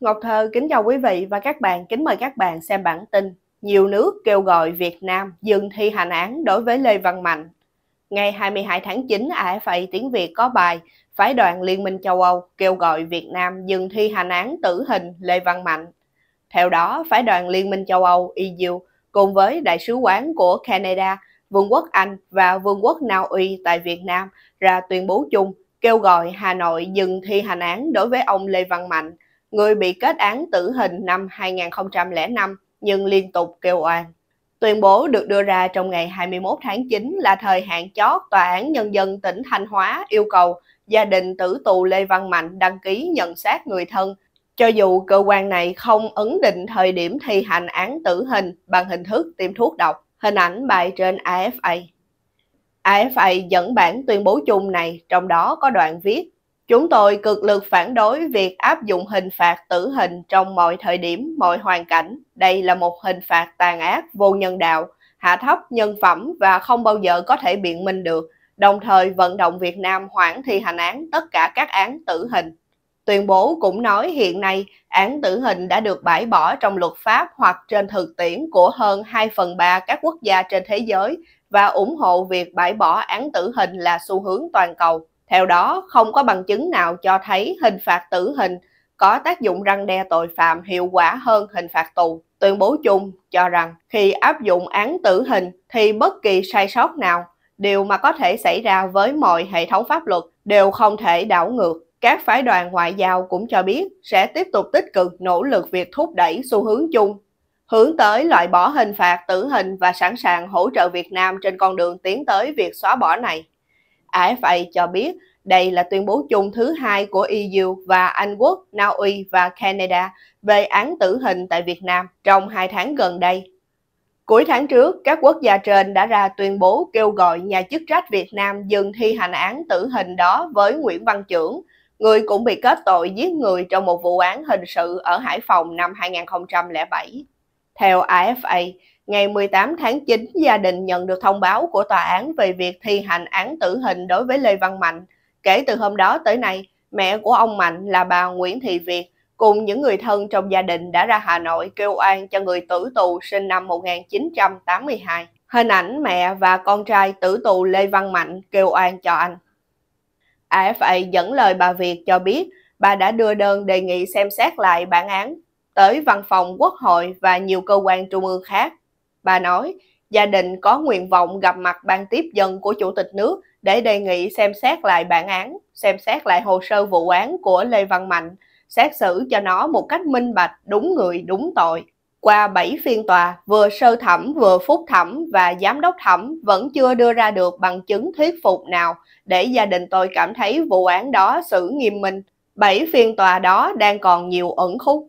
Ngọc Thơ kính chào quý vị và các bạn, kính mời các bạn xem bản tin Nhiều nước kêu gọi Việt Nam dừng thi hành án đối với Lê Văn Mạnh Ngày 22 tháng 9, AFA Tiếng Việt có bài Phái đoàn Liên minh châu Âu kêu gọi Việt Nam dừng thi hành án tử hình Lê Văn Mạnh Theo đó, Phái đoàn Liên minh châu Âu EU cùng với Đại sứ quán của Canada, Vương quốc Anh và Vương quốc Na Uy tại Việt Nam ra tuyên bố chung kêu gọi Hà Nội dừng thi hành án đối với ông Lê Văn Mạnh – người bị kết án tử hình năm 2005 nhưng liên tục kêu oan. Tuyên bố được đưa ra trong ngày 21 tháng 9 là thời hạn chót Tòa án Nhân dân tỉnh Thanh Hóa yêu cầu gia đình tử tù Lê Văn Mạnh đăng ký nhận xác người thân, cho dù cơ quan này không ấn định thời điểm thi hành án tử hình bằng hình thức tiêm thuốc độc. Hình ảnh bài trên AFA. AFA dẫn bản tuyên bố chung này, trong đó có đoạn viết Chúng tôi cực lực phản đối việc áp dụng hình phạt tử hình trong mọi thời điểm, mọi hoàn cảnh. Đây là một hình phạt tàn ác, vô nhân đạo, hạ thấp nhân phẩm và không bao giờ có thể biện minh được, đồng thời vận động Việt Nam hoãn thi hành án tất cả các án tử hình. Tuyên bố cũng nói hiện nay án tử hình đã được bãi bỏ trong luật pháp hoặc trên thực tiễn của hơn 2 phần 3 các quốc gia trên thế giới và ủng hộ việc bãi bỏ án tử hình là xu hướng toàn cầu. Theo đó, không có bằng chứng nào cho thấy hình phạt tử hình có tác dụng răng đe tội phạm hiệu quả hơn hình phạt tù. Tuyên bố chung cho rằng khi áp dụng án tử hình thì bất kỳ sai sót nào, điều mà có thể xảy ra với mọi hệ thống pháp luật đều không thể đảo ngược. Các phái đoàn ngoại giao cũng cho biết sẽ tiếp tục tích cực nỗ lực việc thúc đẩy xu hướng chung, hướng tới loại bỏ hình phạt tử hình và sẵn sàng hỗ trợ Việt Nam trên con đường tiến tới việc xóa bỏ này. AFA cho biết đây là tuyên bố chung thứ hai của EU và Anh Quốc, Na Uy và Canada về án tử hình tại Việt Nam trong hai tháng gần đây. Cuối tháng trước, các quốc gia trên đã ra tuyên bố kêu gọi nhà chức trách Việt Nam dừng thi hành án tử hình đó với Nguyễn Văn Trưởng, người cũng bị kết tội giết người trong một vụ án hình sự ở Hải Phòng năm 2007. Theo AFA, ngày 18 tháng 9, gia đình nhận được thông báo của tòa án về việc thi hành án tử hình đối với Lê Văn Mạnh. Kể từ hôm đó tới nay, mẹ của ông Mạnh là bà Nguyễn Thị Việt cùng những người thân trong gia đình đã ra Hà Nội kêu an cho người tử tù sinh năm 1982. Hình ảnh mẹ và con trai tử tù Lê Văn Mạnh kêu an cho anh. AFA dẫn lời bà Việt cho biết bà đã đưa đơn đề nghị xem xét lại bản án tới văn phòng quốc hội và nhiều cơ quan trung ương khác. Bà nói, gia đình có nguyện vọng gặp mặt ban tiếp dân của Chủ tịch nước để đề nghị xem xét lại bản án, xem xét lại hồ sơ vụ án của Lê Văn Mạnh, xét xử cho nó một cách minh bạch, đúng người, đúng tội. Qua 7 phiên tòa, vừa sơ thẩm vừa phúc thẩm và giám đốc thẩm vẫn chưa đưa ra được bằng chứng thuyết phục nào để gia đình tôi cảm thấy vụ án đó xử nghiêm minh. 7 phiên tòa đó đang còn nhiều ẩn khúc.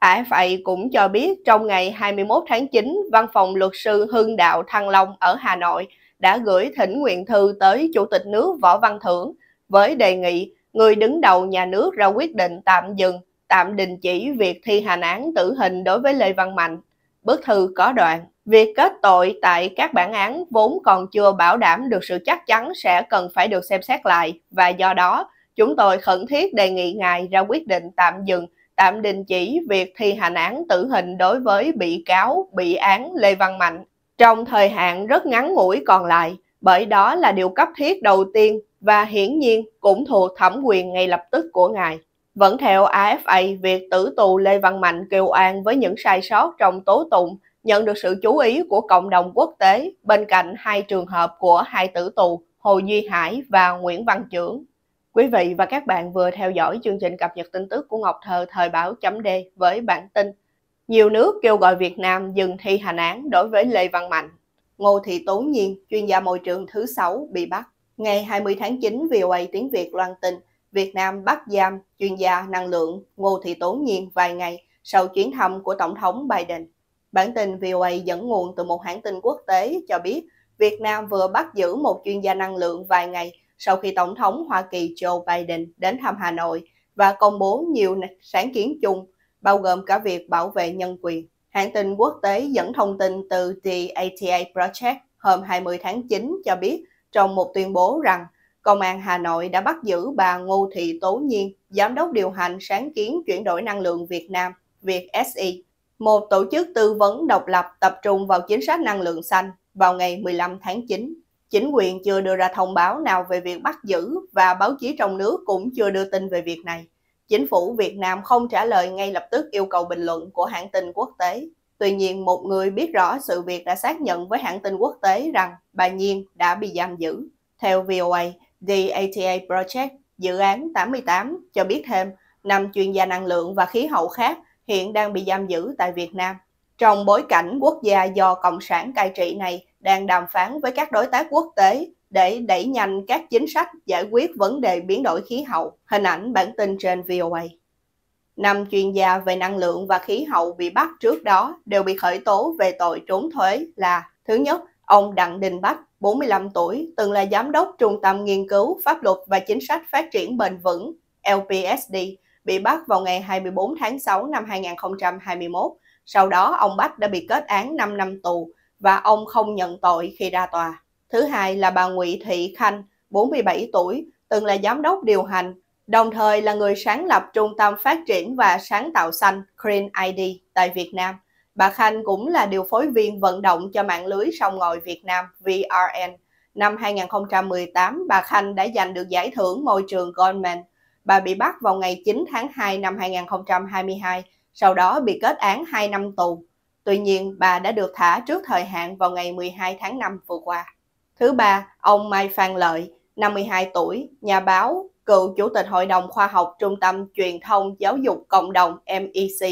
AFA cũng cho biết trong ngày 21 tháng 9, Văn phòng luật sư Hưng Đạo Thăng Long ở Hà Nội đã gửi thỉnh nguyện thư tới Chủ tịch nước Võ Văn Thưởng với đề nghị người đứng đầu nhà nước ra quyết định tạm dừng, tạm đình chỉ việc thi hành án tử hình đối với Lê Văn Mạnh. Bức thư có đoạn, việc kết tội tại các bản án vốn còn chưa bảo đảm được sự chắc chắn sẽ cần phải được xem xét lại và do đó chúng tôi khẩn thiết đề nghị ngài ra quyết định tạm dừng tạm đình chỉ việc thi hành án tử hình đối với bị cáo bị án Lê Văn Mạnh trong thời hạn rất ngắn ngủi còn lại, bởi đó là điều cấp thiết đầu tiên và hiển nhiên cũng thuộc thẩm quyền ngay lập tức của ngài. Vẫn theo AFA, việc tử tù Lê Văn Mạnh kêu an với những sai sót trong tố tụng nhận được sự chú ý của cộng đồng quốc tế bên cạnh hai trường hợp của hai tử tù Hồ Duy Hải và Nguyễn Văn Trưởng. Quý vị và các bạn vừa theo dõi chương trình cập nhật tin tức của Ngọc Thơ thời báo chấm D với bản tin Nhiều nước kêu gọi Việt Nam dừng thi hành án đối với Lê Văn Mạnh. Ngô Thị Tố Nhiên, chuyên gia môi trường thứ 6, bị bắt. Ngày 20 tháng 9, VOA tiếng Việt loan tin Việt Nam bắt giam chuyên gia năng lượng Ngô Thị Tố Nhiên vài ngày sau chuyến thăm của Tổng thống Biden. Bản tin VOA dẫn nguồn từ một hãng tin quốc tế cho biết Việt Nam vừa bắt giữ một chuyên gia năng lượng vài ngày sau khi Tổng thống Hoa Kỳ Joe Biden đến thăm Hà Nội và công bố nhiều sáng kiến chung, bao gồm cả việc bảo vệ nhân quyền. Hãng tin quốc tế dẫn thông tin từ The ATA Project hôm 20 tháng 9 cho biết trong một tuyên bố rằng Công an Hà Nội đã bắt giữ bà Ngô Thị Tố Nhiên, Giám đốc điều hành sáng kiến chuyển đổi năng lượng Việt Nam, Việt SI, một tổ chức tư vấn độc lập tập trung vào chính sách năng lượng xanh vào ngày 15 tháng 9. Chính quyền chưa đưa ra thông báo nào về việc bắt giữ và báo chí trong nước cũng chưa đưa tin về việc này. Chính phủ Việt Nam không trả lời ngay lập tức yêu cầu bình luận của hãng tin quốc tế. Tuy nhiên, một người biết rõ sự việc đã xác nhận với hãng tin quốc tế rằng bà Nhiên đã bị giam giữ. Theo VOA, The ATA Project, dự án 88, cho biết thêm năm chuyên gia năng lượng và khí hậu khác hiện đang bị giam giữ tại Việt Nam. Trong bối cảnh quốc gia do Cộng sản cai trị này đang đàm phán với các đối tác quốc tế để đẩy nhanh các chính sách giải quyết vấn đề biến đổi khí hậu. Hình ảnh bản tin trên VOA. Năm chuyên gia về năng lượng và khí hậu bị bắt trước đó đều bị khởi tố về tội trốn thuế là Thứ nhất, ông Đặng Đình Bách, 45 tuổi, từng là giám đốc Trung tâm Nghiên cứu Pháp luật và Chính sách Phát triển Bền vững LPSD, bị bắt vào ngày 24 tháng 6 năm 2021. Sau đó, ông Bách đã bị kết án 5 năm tù và ông không nhận tội khi ra tòa. Thứ hai là bà Nguyễn Thị Khanh, 47 tuổi, từng là giám đốc điều hành, đồng thời là người sáng lập Trung tâm Phát triển và Sáng tạo Xanh Green ID tại Việt Nam. Bà Khanh cũng là điều phối viên vận động cho mạng lưới sông ngòi Việt Nam VRN. Năm 2018, bà Khanh đã giành được giải thưởng môi trường Goldman. Bà bị bắt vào ngày 9 tháng 2 năm 2022, sau đó bị kết án 2 năm tù Tuy nhiên, bà đã được thả trước thời hạn vào ngày 12 tháng 5 vừa qua. Thứ ba, ông Mai Phan Lợi, 52 tuổi, nhà báo, cựu chủ tịch Hội đồng Khoa học Trung tâm Truyền thông Giáo dục Cộng đồng MEC,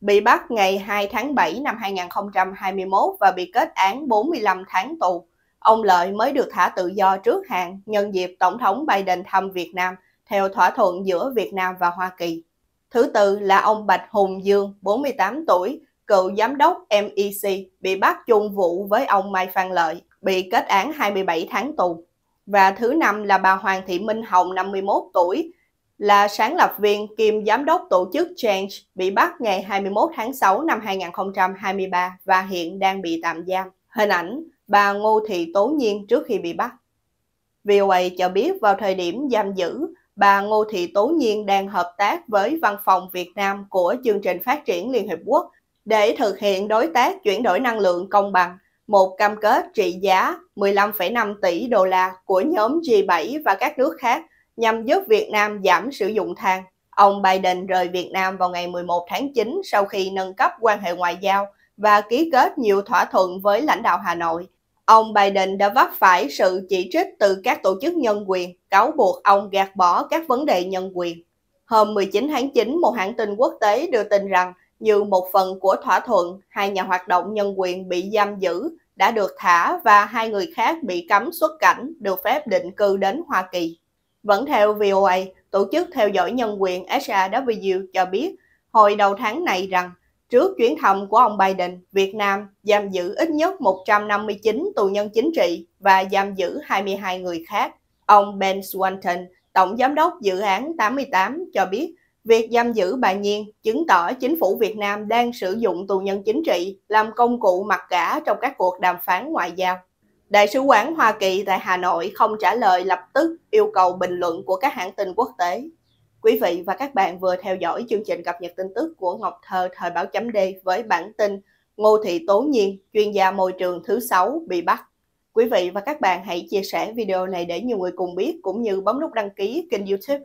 bị bắt ngày 2 tháng 7 năm 2021 và bị kết án 45 tháng tù. Ông Lợi mới được thả tự do trước hạn nhân dịp Tổng thống Biden thăm Việt Nam theo thỏa thuận giữa Việt Nam và Hoa Kỳ. Thứ tư là ông Bạch Hùng Dương, 48 tuổi, cựu giám đốc MEC bị bắt chung vụ với ông Mai Phan Lợi, bị kết án 27 tháng tù. Và thứ năm là bà Hoàng Thị Minh Hồng, 51 tuổi, là sáng lập viên kiêm giám đốc tổ chức Change bị bắt ngày 21 tháng 6 năm 2023 và hiện đang bị tạm giam. Hình ảnh bà Ngô Thị Tố Nhiên trước khi bị bắt. VOA cho biết vào thời điểm giam giữ, bà Ngô Thị Tố Nhiên đang hợp tác với Văn phòng Việt Nam của Chương trình Phát triển Liên Hiệp Quốc để thực hiện đối tác chuyển đổi năng lượng công bằng, một cam kết trị giá 15,5 tỷ đô la của nhóm G7 và các nước khác nhằm giúp Việt Nam giảm sử dụng than. Ông Biden rời Việt Nam vào ngày 11 tháng 9 sau khi nâng cấp quan hệ ngoại giao và ký kết nhiều thỏa thuận với lãnh đạo Hà Nội. Ông Biden đã vấp phải sự chỉ trích từ các tổ chức nhân quyền cáo buộc ông gạt bỏ các vấn đề nhân quyền. Hôm 19 tháng 9, một hãng tin quốc tế đưa tin rằng như một phần của thỏa thuận, hai nhà hoạt động nhân quyền bị giam giữ đã được thả và hai người khác bị cấm xuất cảnh được phép định cư đến Hoa Kỳ. Vẫn theo VOA, Tổ chức Theo dõi Nhân quyền SRW cho biết hồi đầu tháng này rằng trước chuyến thăm của ông Biden, Việt Nam giam giữ ít nhất 159 tù nhân chính trị và giam giữ 22 người khác. Ông Ben Swanton, Tổng Giám đốc Dự án 88 cho biết Việc giam giữ bà Nhiên chứng tỏ chính phủ Việt Nam đang sử dụng tù nhân chính trị làm công cụ mặc cả trong các cuộc đàm phán ngoại giao. Đại sứ quán Hoa Kỳ tại Hà Nội không trả lời lập tức yêu cầu bình luận của các hãng tin quốc tế. Quý vị và các bạn vừa theo dõi chương trình cập nhật tin tức của Ngọc Thơ thời báo chấm D với bản tin Ngô Thị Tố Nhiên, chuyên gia môi trường thứ 6 bị bắt. Quý vị và các bạn hãy chia sẻ video này để nhiều người cùng biết cũng như bấm nút đăng ký kênh youtube